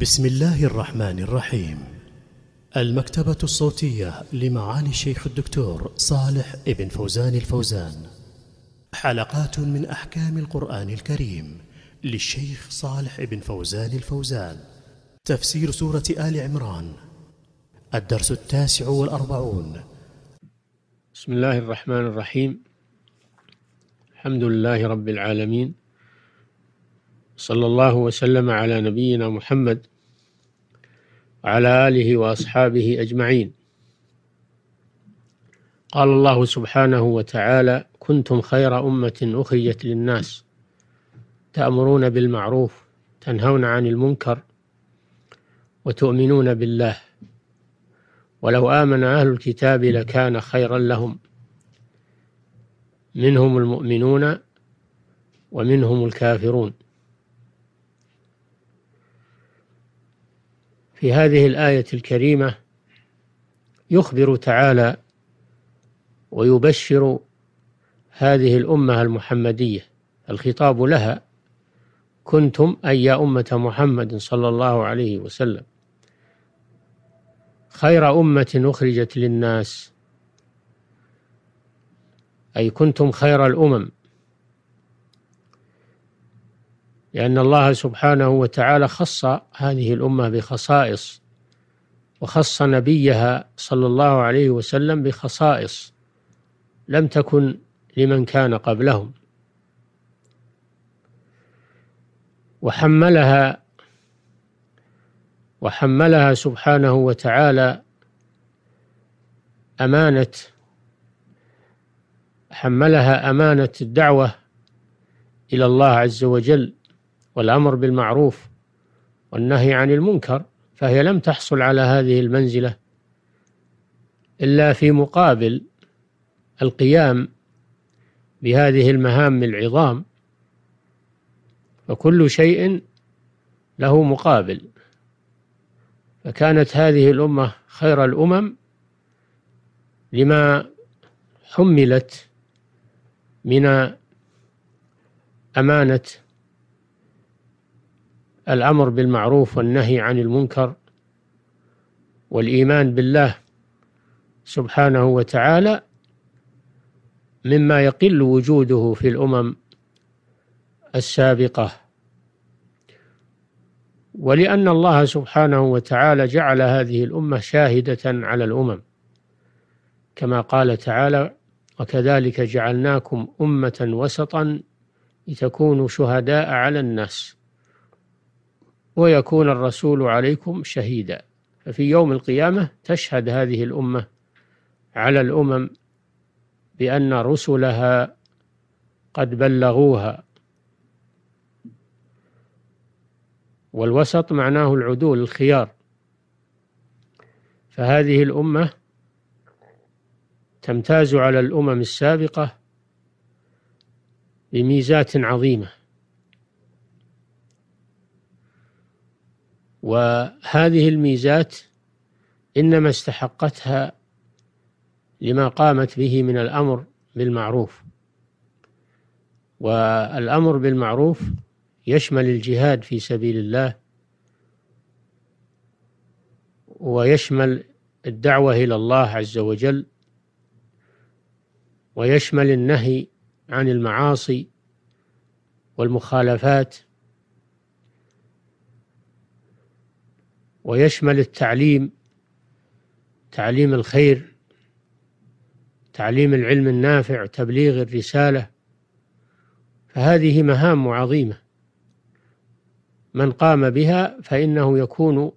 بسم الله الرحمن الرحيم المكتبة الصوتية لمعالي الشيخ الدكتور صالح ابن فوزان الفوزان حلقات من أحكام القرآن الكريم للشيخ صالح ابن فوزان الفوزان تفسير سورة آل عمران الدرس التاسع والأربعون بسم الله الرحمن الرحيم الحمد لله رب العالمين صلى الله وسلم على نبينا محمد وعلى آله وأصحابه أجمعين قال الله سبحانه وتعالى كنتم خير أمة أخرجت للناس تأمرون بالمعروف تنهون عن المنكر وتؤمنون بالله ولو آمن أهل الكتاب لكان خيرا لهم منهم المؤمنون ومنهم الكافرون في هذه الآية الكريمة يخبر تعالى ويبشر هذه الأمة المحمدية الخطاب لها كنتم أي يا أمة محمد صلى الله عليه وسلم خير أمة أخرجت للناس أي كنتم خير الأمم لأن الله سبحانه وتعالى خص هذه الأمة بخصائص وخص نبيها صلى الله عليه وسلم بخصائص لم تكن لمن كان قبلهم وحملها وحملها سبحانه وتعالى أمانة حملها أمانة الدعوة إلى الله عز وجل والأمر بالمعروف والنهي عن المنكر فهي لم تحصل على هذه المنزلة إلا في مقابل القيام بهذه المهام العظام فكل شيء له مقابل فكانت هذه الأمة خير الأمم لما حملت من أمانة الأمر بالمعروف والنهي عن المنكر والإيمان بالله سبحانه وتعالى مما يقل وجوده في الأمم السابقة ولأن الله سبحانه وتعالى جعل هذه الأمة شاهدة على الأمم كما قال تعالى وكذلك جعلناكم أمة وسطا لتكونوا شهداء على الناس ويكون الرسول عليكم شهيدا ففي يوم القيامة تشهد هذه الأمة على الأمم بأن رسلها قد بلغوها والوسط معناه العدول الخيار فهذه الأمة تمتاز على الأمم السابقة بميزات عظيمة وهذه الميزات إنما استحقتها لما قامت به من الأمر بالمعروف والأمر بالمعروف يشمل الجهاد في سبيل الله ويشمل الدعوة إلى الله عز وجل ويشمل النهي عن المعاصي والمخالفات ويشمل التعليم تعليم الخير تعليم العلم النافع تبليغ الرسالة فهذه مهام عظيمة من قام بها فإنه يكون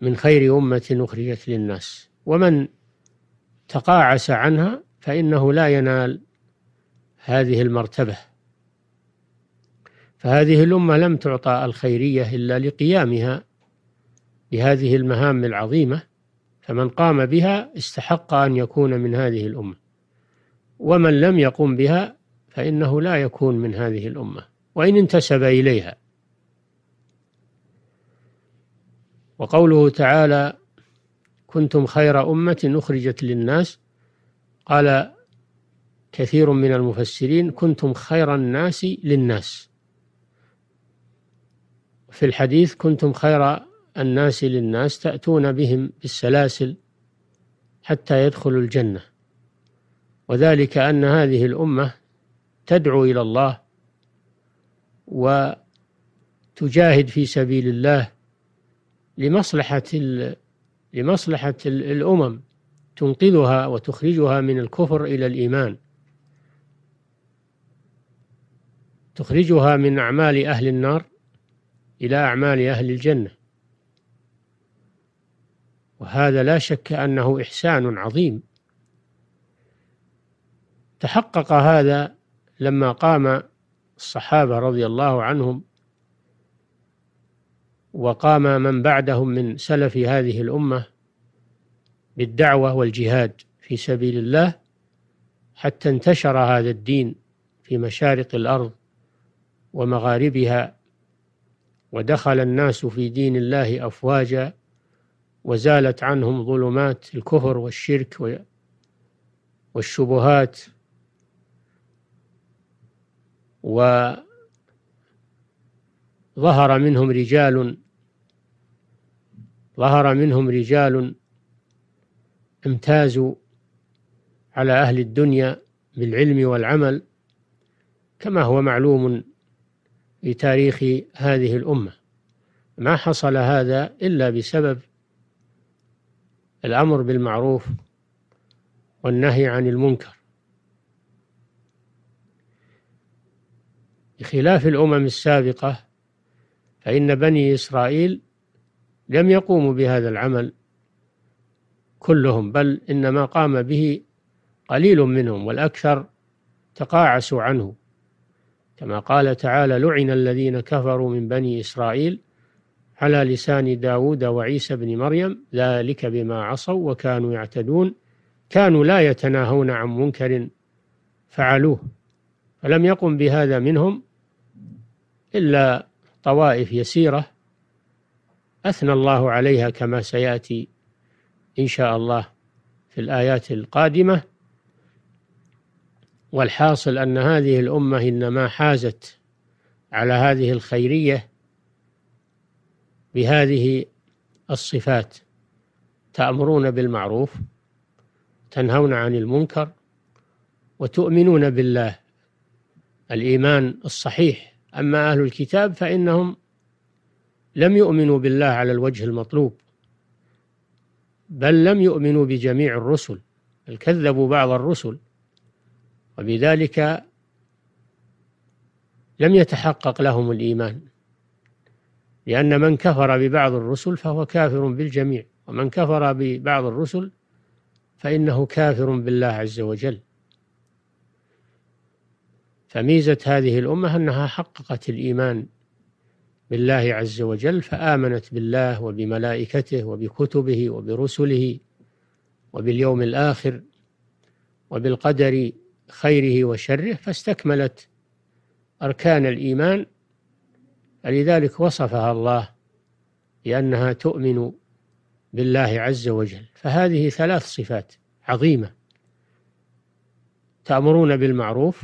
من خير أمة أخرجت للناس ومن تقاعس عنها فإنه لا ينال هذه المرتبة فهذه الأمة لم تعطى الخيرية إلا لقيامها بهذه المهام العظيمة فمن قام بها استحق أن يكون من هذه الأمة ومن لم يقم بها فإنه لا يكون من هذه الأمة وإن انتسب إليها وقوله تعالى كنتم خير أمة أخرجت للناس قال كثير من المفسرين كنتم خير الناس للناس في الحديث كنتم خير الناس للناس تأتون بهم بالسلاسل حتى يدخلوا الجنة وذلك أن هذه الأمة تدعو إلى الله وتجاهد في سبيل الله لمصلحة لمصلحة الأمم تنقذها وتخرجها من الكفر إلى الإيمان تخرجها من أعمال أهل النار إلى أعمال أهل الجنة وهذا لا شك أنه إحسان عظيم تحقق هذا لما قام الصحابة رضي الله عنهم وقام من بعدهم من سلف هذه الأمة بالدعوة والجهاد في سبيل الله حتى انتشر هذا الدين في مشارق الأرض ومغاربها ودخل الناس في دين الله أفواجا وزالت عنهم ظلمات الكفر والشرك والشبهات وظهر منهم رجال ظهر منهم رجال امتازوا على أهل الدنيا بالعلم والعمل كما هو معلوم في تاريخ هذه الأمة ما حصل هذا إلا بسبب الأمر بالمعروف والنهي عن المنكر بخلاف الأمم السابقة فإن بني إسرائيل لم يقوموا بهذا العمل كلهم بل إنما قام به قليل منهم والأكثر تقاعسوا عنه كما قال تعالى لعن الذين كفروا من بني إسرائيل على لسان داود وعيسى بن مريم ذلك بما عصوا وكانوا يعتدون كانوا لا يتناهون عن منكر فعلوه فلم يقم بهذا منهم إلا طوائف يسيرة أثنى الله عليها كما سيأتي إن شاء الله في الآيات القادمة والحاصل أن هذه الأمة إنما حازت على هذه الخيرية بهذه الصفات تأمرون بالمعروف تنهون عن المنكر وتؤمنون بالله الإيمان الصحيح أما أهل الكتاب فإنهم لم يؤمنوا بالله على الوجه المطلوب بل لم يؤمنوا بجميع الرسل بل كذبوا بعض الرسل وبذلك لم يتحقق لهم الإيمان لأن من كفر ببعض الرسل فهو كافر بالجميع ومن كفر ببعض الرسل فإنه كافر بالله عز وجل فميزة هذه الأمة أنها حققت الإيمان بالله عز وجل فآمنت بالله وبملائكته وبكتبه وبرسله وباليوم الآخر وبالقدر خيره وشره فاستكملت أركان الإيمان فلذلك وصفها الله بأنها تؤمن بالله عز وجل فهذه ثلاث صفات عظيمة تأمرون بالمعروف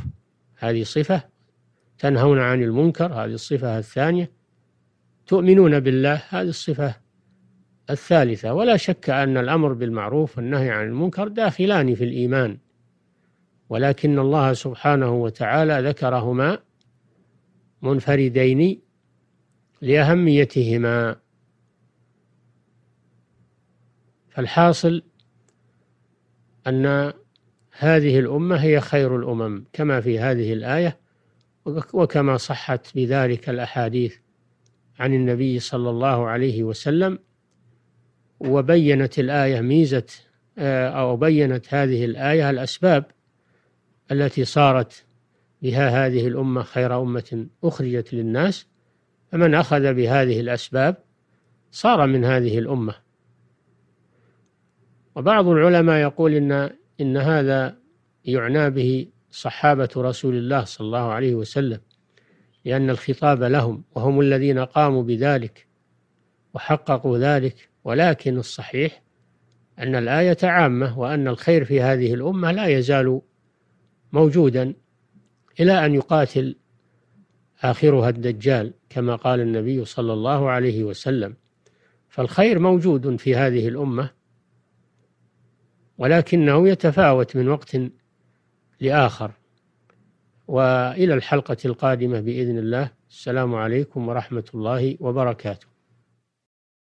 هذه صفة تنهون عن المنكر هذه الصفة الثانية تؤمنون بالله هذه الصفة الثالثة ولا شك أن الأمر بالمعروف والنهي عن المنكر داخلان في الإيمان ولكن الله سبحانه وتعالى ذكرهما منفردين لأهميتهما فالحاصل أن هذه الأمة هي خير الأمم كما في هذه الآية وكما صحت بذلك الأحاديث عن النبي صلى الله عليه وسلم وبينت الآية ميزة آه، أو بينت هذه الآية الأسباب التي صارت بها هذه الأمة خير أمة أخرجت للناس فمن أخذ بهذه الأسباب صار من هذه الأمة وبعض العلماء يقول إن, إن هذا يعنى به صحابة رسول الله صلى الله عليه وسلم لأن الخطاب لهم وهم الذين قاموا بذلك وحققوا ذلك ولكن الصحيح أن الآية عامة وأن الخير في هذه الأمة لا يزال موجودا إلى أن يقاتل آخرها الدجال كما قال النبي صلى الله عليه وسلم فالخير موجود في هذه الأمة ولكنه يتفاوت من وقت لآخر وإلى الحلقة القادمة بإذن الله السلام عليكم ورحمة الله وبركاته